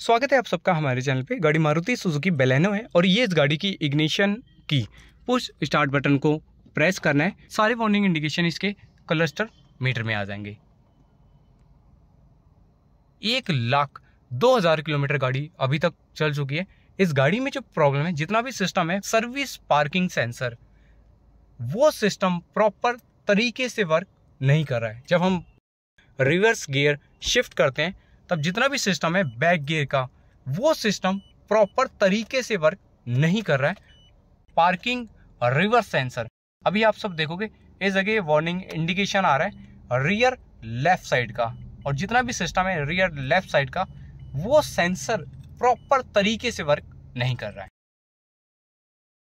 स्वागत है आप सबका हमारे चैनल पे गाड़ी मारुति सुजुकी बेलेनो है और ये इस गाड़ी की इग्निशन की पुश स्टार्ट बटन को प्रेस करना है सारे वार्निंग इंडिकेशन इसके क्लस्टर मीटर में आ जाएंगे एक लाख दो हजार किलोमीटर गाड़ी अभी तक चल चुकी है इस गाड़ी में जो प्रॉब्लम है जितना भी सिस्टम है सर्विस पार्किंग सेंसर वो सिस्टम प्रॉपर तरीके से वर्क नहीं कर रहा है जब हम रिवर्स गियर शिफ्ट करते हैं तब जितना भी सिस्टम है बैक गियर का वो सिस्टम प्रॉपर तरीके से वर्क नहीं कर रहा है पार्किंग रिवर्स सेंसर अभी आप सब देखोगे इस जगह वार्निंग इंडिकेशन आ रहा है रियर लेफ्ट साइड का और जितना भी सिस्टम है रियर लेफ्ट साइड का वो सेंसर प्रॉपर तरीके से वर्क नहीं कर रहा है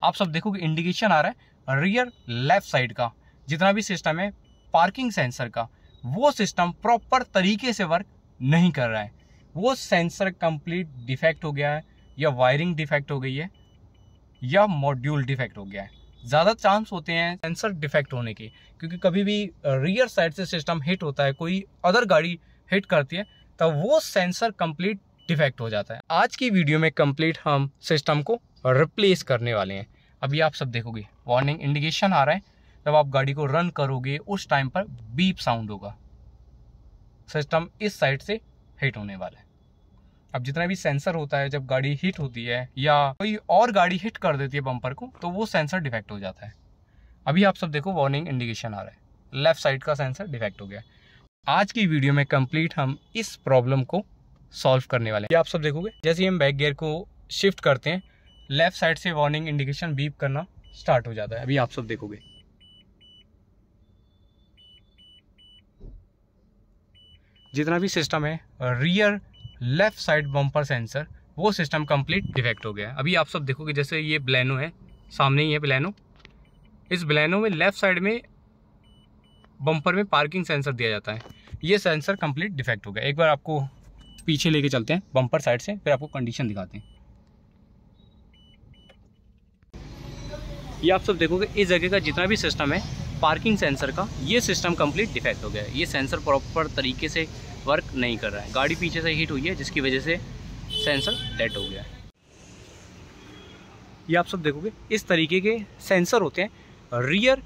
आप सब देखोगे इंडिकेशन आ रहा है रियर लेफ्ट साइड का जितना भी सिस्टम है पार्किंग सेंसर का वो सिस्टम प्रॉपर तरीके से वर्क नहीं कर रहा है वो सेंसर कंप्लीट डिफेक्ट हो गया है या वायरिंग डिफेक्ट हो गई है या मॉड्यूल डिफेक्ट हो गया है ज़्यादा चांस होते हैं सेंसर डिफेक्ट होने के क्योंकि कभी भी रियर साइड से सिस्टम हिट होता है कोई अदर गाड़ी हिट करती है तब वो सेंसर कंप्लीट डिफेक्ट हो जाता है आज की वीडियो में कंप्लीट हम सिस्टम को रिप्लेस करने वाले हैं अभी आप सब देखोगे वार्निंग इंडिकेशन आ रहा है जब आप गाड़ी को रन करोगे उस टाइम पर बीप साउंड होगा सिस्टम इस साइड से हिट होने वाला है अब जितना भी सेंसर होता है जब गाड़ी हिट होती है या कोई और गाड़ी हिट कर देती है बम्पर को तो वो सेंसर डिफेक्ट हो जाता है अभी आप सब देखो वार्निंग इंडिकेशन आ रहा है लेफ्ट साइड का सेंसर डिफेक्ट हो गया है आज की वीडियो में कंप्लीट हम इस प्रॉब्लम को सॉल्व करने वाले हैं आप सब देखोगे जैसे हम बैक गियर को शिफ्ट करते हैं लेफ्ट साइड से वार्निंग इंडिकेशन बीप करना स्टार्ट हो जाता है अभी आप सब देखोगे जितना भी सिस्टम है rear left side bumper sensor वो सिस्टम कंप्लीट डिफेक्ट हो गया है अभी आप सब देखोगे जैसे ये ब्लैनो है सामने ही है ब्लैनो इस ब्लैनो में लेफ़्ट साइड में बम्पर में पार्किंग सेंसर दिया जाता है ये सेंसर कंप्लीट डिफेक्ट हो गया एक बार आपको पीछे लेके चलते हैं बम्पर साइड से फिर आपको कंडीशन दिखाते हैं ये आप सब देखोगे इस जगह का जितना भी सिस्टम है पार्किंग सेंसर का ये सिस्टम कंप्लीट डिफेक्ट हो गया है ये सेंसर प्रॉपर तरीके से वर्क नहीं कर रहा है गाड़ी पीछे से हीट हुई है जिसकी वजह से सेंसर डेड हो गया है ये आप सब देखोगे इस तरीके के सेंसर होते हैं रियर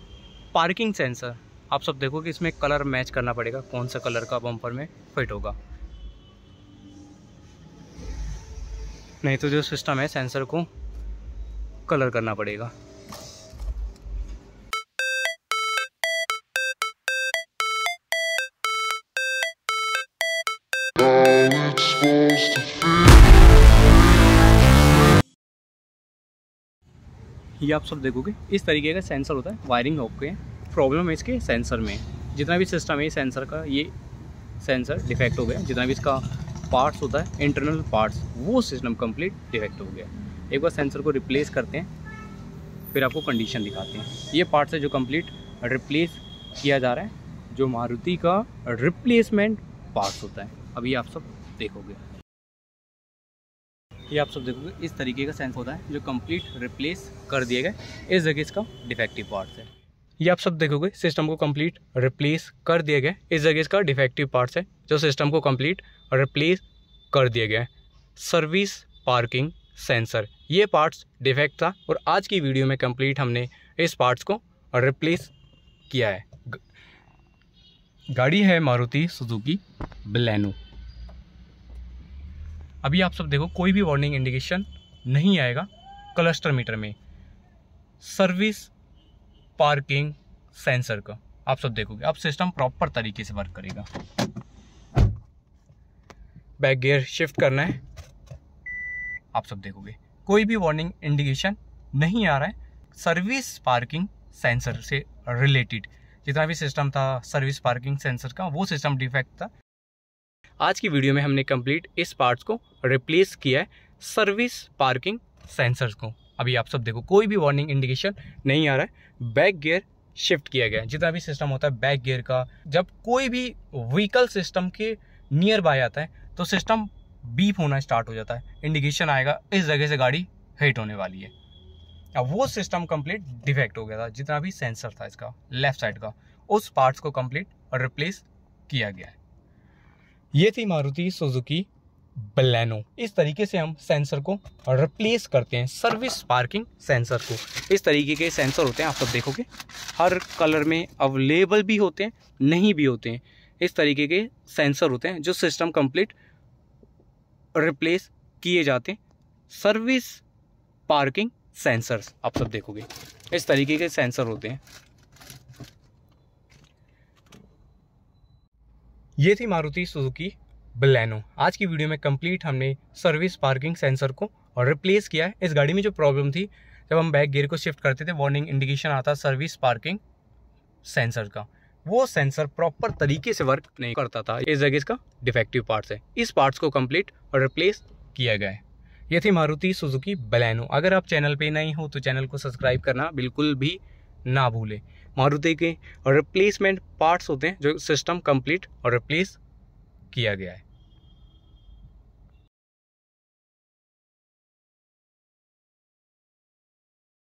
पार्किंग सेंसर आप सब देखोगे इसमें कलर मैच करना पड़ेगा कौन सा कलर का बम्पर में फिट होगा नहीं तो जो सिस्टम है सेंसर को कलर करना पड़ेगा ये आप सब देखोगे इस तरीके का सेंसर होता है वायरिंग होके प्रॉब्लम है इसके सेंसर में जितना भी सिस्टम है ये सेंसर का ये सेंसर डिफेक्ट हो गया जितना भी इसका पार्ट्स होता है इंटरनल पार्ट्स वो सिस्टम कंप्लीट डिफेक्ट हो गया एक बार सेंसर को रिप्लेस करते हैं फिर आपको कंडीशन दिखाते हैं ये पार्ट्स है जो कम्प्लीट रिप्लेस किया जा रहा है जो मारुति का रिप्लेसमेंट पार्ट्स होता है अभी आप सब देखोगे ये आप सब देखोगे इस तरीके का सेंस होता है जो कंप्लीट रिप्लेस कर दिए गए इस जगह इसका डिफेक्टिव पार्ट है ये आप सब देखोगे सिस्टम को कंप्लीट रिप्लेस कर दिए गए इस जगह इसका डिफेक्टिव पार्ट्स है जो सिस्टम को कंप्लीट रिप्लेस कर दिए गए सर्विस पार्किंग सेंसर ये पार्ट्स डिफेक्ट था और आज की वीडियो में कंप्लीट हमने इस पार्ट्स को रिप्लेस किया है गाड़ी है मारुति सुजुकी बलैनो अभी आप सब देखो कोई भी वार्निंग इंडिकेशन नहीं आएगा क्लस्टर मीटर में सर्विस पार्किंग सेंसर का आप सब देखोगे अब सिस्टम प्रॉपर तरीके से वर्क करेगा बैक गियर शिफ्ट करना है आप सब देखोगे कोई भी वार्निंग इंडिकेशन नहीं आ रहा है सर्विस पार्किंग सेंसर से रिलेटेड जितना भी सिस्टम था सर्विस पार्किंग सेंसर का वो सिस्टम डिफेक्ट था आज की वीडियो में हमने कंप्लीट इस पार्ट्स को रिप्लेस किया है सर्विस पार्किंग सेंसर्स को अभी आप सब देखो कोई भी वार्निंग इंडिकेशन नहीं आ रहा है बैक गियर शिफ्ट किया गया है जितना भी सिस्टम होता है बैक गियर का जब कोई भी व्हीकल सिस्टम के नियर बाय आता है तो सिस्टम बीप होना स्टार्ट हो जाता है इंडिकेशन आएगा इस जगह से गाड़ी हिट होने वाली है अब वो सिस्टम कंप्लीट डिफेक्ट हो गया था जितना भी सेंसर था इसका लेफ्ट साइड का उस पार्ट्स को कंप्लीट रिप्लेस किया गया है ये थी मारुति सुजुकी बलैनो इस तरीके से हम सेंसर को रिप्लेस करते हैं सर्विस पार्किंग सेंसर को इस तरीके के सेंसर होते हैं आप सब देखोगे हर कलर में अवेलेबल भी होते हैं नहीं भी होते हैं इस तरीके के सेंसर होते हैं जो सिस्टम कंप्लीट रिप्लेस किए जाते हैं सर्विस पार्किंग सेंसर्स आप सब देखोगे इस तरीके के सेंसर होते हैं ये थी मारुति सुजुकी बलैनो आज की वीडियो में कंप्लीट हमने सर्विस पार्किंग सेंसर को और रिप्लेस किया है इस गाड़ी में जो प्रॉब्लम थी जब हम बैक गियर को शिफ्ट करते थे वार्निंग इंडिकेशन आता सर्विस पार्किंग सेंसर का वो सेंसर प्रॉपर तरीके से वर्क नहीं करता था इस जगह इसका डिफेक्टिव पार्ट्स है इस पार्ट्स को कंप्लीट और रिप्लेस किया गया है ये थी मारुति सुजुकी बलैनो अगर आप चैनल पे नहीं हो तो चैनल को सब्सक्राइब करना बिल्कुल भी ना भूलें मारुति के और रिप्लेसमेंट पार्ट्स होते हैं जो सिस्टम कंप्लीट और रिप्लेस किया गया है